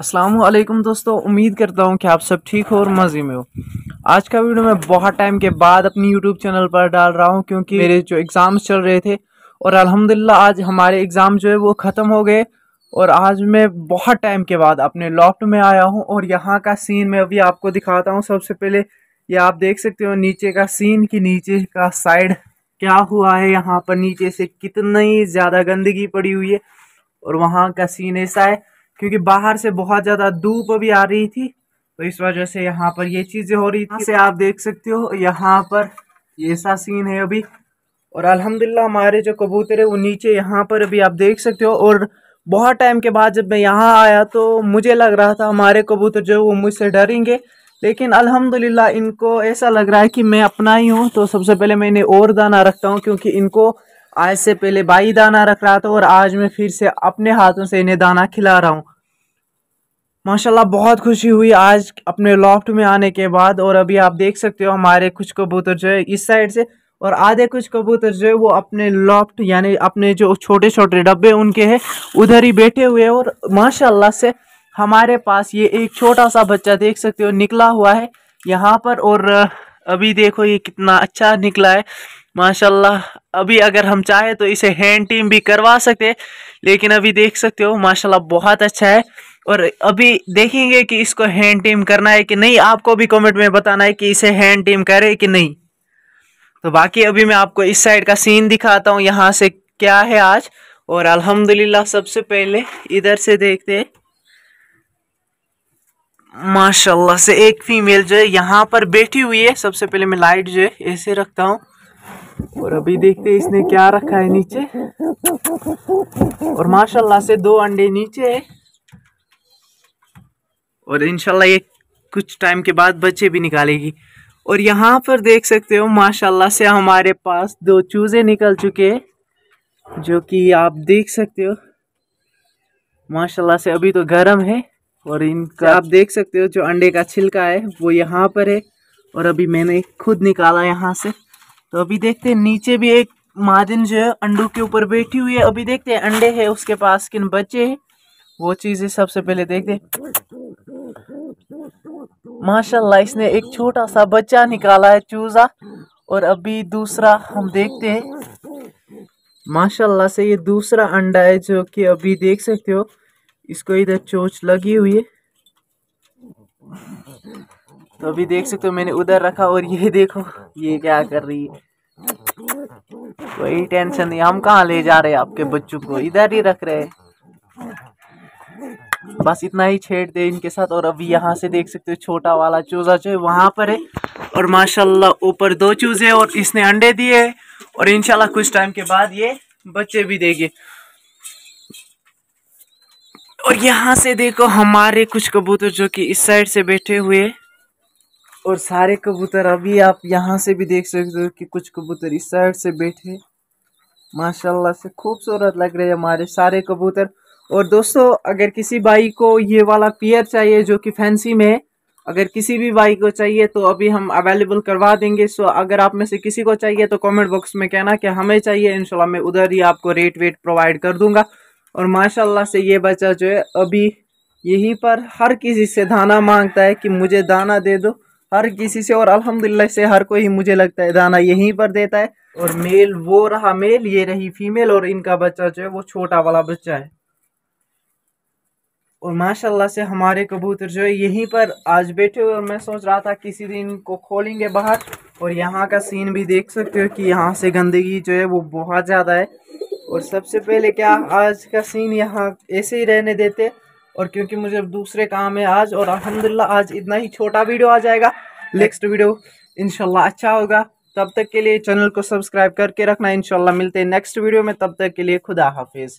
असलम दोस्तों उम्मीद करता हूँ कि आप सब ठीक हो और मज़े में हो आज का वीडियो मैं बहुत टाइम के बाद अपनी यूट्यूब चैनल पर डाल रहा हूँ क्योंकि मेरे जो एग्ज़ाम्स चल रहे थे और अल्हम्दुलिल्लाह आज हमारे एग्ज़ाम जो है वो ख़त्म हो गए और आज मैं बहुत टाइम के बाद अपने लॉफ्ट में आया हूँ और यहाँ का सीन मैं अभी आपको दिखाता हूँ सबसे पहले ये आप देख सकते हो नीचे का सीन कि नीचे का साइड क्या हुआ है यहाँ पर नीचे से कितनी ज़्यादा गंदगी पड़ी हुई है और वहाँ का सीन ऐसा है क्योंकि बाहर से बहुत ज़्यादा धूप भी आ रही थी तो इस वजह से यहाँ पर ये चीज़ें हो रही थी आप देख सकते हो यहाँ पर ये ऐसा सीन है अभी और अल्हम्दुलिल्लाह हमारे जो कबूतर है वो नीचे यहाँ पर अभी आप देख सकते हो और बहुत टाइम के बाद जब मैं यहाँ आया तो मुझे लग रहा था हमारे कबूतर जो वो मुझसे डरेंगे लेकिन अल्हम्दुलिल्लाह इनको ऐसा लग रहा है कि मैं अपना ही हूँ तो सबसे पहले मैं इन्हें और दाना रखता हूँ क्योंकि इनको आज से पहले बाई दाना रख रहा था और आज मैं फिर से अपने हाथों से इन्हें दाना खिला रहा हूँ माशाल्लाह बहुत खुशी हुई आज अपने लॉफ्ट में आने के बाद और अभी आप देख सकते हो हमारे कुछ कबूतर जो है इस साइड से और आधे कुछ कबूतर जो है वो अपने लॉफ्ट यानी अपने जो छोटे छोटे डब्बे उनके हैं उधर ही बैठे हुए और माशाल्लाह से हमारे पास ये एक छोटा सा बच्चा देख सकते हो निकला हुआ है यहाँ पर और अभी देखो ये कितना अच्छा निकला है माशाल्लाह अभी अगर हम चाहें तो इसे हैंड टीम भी करवा सकते हैं लेकिन अभी देख सकते हो माशाल्लाह बहुत अच्छा है और अभी देखेंगे कि इसको हैंड टीम करना है कि नहीं आपको भी कमेंट में बताना है कि इसे हैंड टीम करे कि नहीं तो बाकी अभी मैं आपको इस साइड का सीन दिखाता हूँ यहाँ से क्या है आज और अल्हम्दुलिल्लाह सबसे पहले इधर से देखते हैं माशाल्लाह से एक फीमेल जो है यहाँ पर बैठी हुई है सबसे पहले मैं लाइट जो है ऐसे रखता हूँ और अभी देखते हैं इसने क्या रखा है नीचे और माशाल्लाह से दो अंडे नीचे है और इन ये कुछ टाइम के बाद बच्चे भी निकालेगी और यहाँ पर देख सकते हो माशाल्लाह से हमारे पास दो चूज़े निकल चुके हैं जो कि आप देख सकते हो माशाल्लाह से अभी तो गर्म है और इनका आप देख सकते हो जो अंडे का छिलका है वो यहाँ पर है और अभी मैंने खुद निकाला यहाँ से तो अभी देखते हैं नीचे भी एक मादिन जो है अंडों के ऊपर बैठी हुई है अभी देखते हैं अंडे है उसके पास किन बच्चे हैं वो चीज़ें सबसे पहले देखते हैं माशाल्लाह इसने एक छोटा सा बच्चा निकाला है चूज़ा और अभी दूसरा हम देखते हैं माशाल्लाह से ये दूसरा अंडा है जो कि अभी देख सकते हो इसको इधर चोच लगी हुई है तो अभी देख सकते हो मैंने उधर रखा और ये देखो ये क्या कर रही है कोई टेंशन नहीं हम कहाँ ले जा रहे हैं आपके बच्चों को इधर ही रख रहे हैं बस इतना ही छेड़ दे इनके साथ और अभी यहाँ से देख सकते हो छोटा वाला चूज़ा जो है वहाँ पर है और माशाल्लाह ऊपर दो चूज़े और इसने अंडे दिए और इनशाला कुछ टाइम के बाद ये बच्चे भी देगी और यहाँ से देखो हमारे कुछ कबूतर जो कि इस साइड से बैठे हुए और सारे कबूतर अभी आप यहाँ से भी देख सकते हो कि कुछ कबूतर इस साइड से बैठे माशाल्लाह से खूबसूरत लग रहे हैं हमारे सारे कबूतर और दोस्तों अगर किसी भाई को ये वाला पियर चाहिए जो कि फैंसी में है अगर किसी भी भाई को चाहिए तो अभी हम अवेलेबल करवा देंगे सो अगर आप में से किसी को चाहिए तो कमेंट बॉक्स में कहना कि हमें चाहिए इनशाला मैं उधर ही आपको रेट वेट प्रोवाइड कर दूंगा और माशाल्लाह से ये बच्चा जो है अभी यहीं पर हर किसी से दाना मांगता है कि मुझे दाना दे दो हर किसी से और अलहमदिल्ला से हर कोई मुझे लगता है दाना यहीं पर देता है और मेल वो रहा मेल ये रही फीमेल और इनका बच्चा जो है वो छोटा वाला बच्चा है और माशाल्लाह से हमारे कबूतर जो है यहीं पर आज बैठे हुए और मैं सोच रहा था किसी दिन को खोलेंगे बाहर और यहाँ का सीन भी देख सकते हो कि यहाँ से गंदगी जो है वो बहुत ज़्यादा है और सबसे पहले क्या आज का सीन यहाँ ऐसे ही रहने देते और क्योंकि मुझे दूसरे काम है आज और अलहमदिल्ला आज इतना ही छोटा वीडियो आ जाएगा नेक्स्ट वीडियो इनशाला अच्छा होगा तब तक के लिए चैनल को सब्सक्राइब करके रखना इनशाला मिलते हैं नेक्स्ट वीडियो में तब तक के लिए खुदा हाफिज़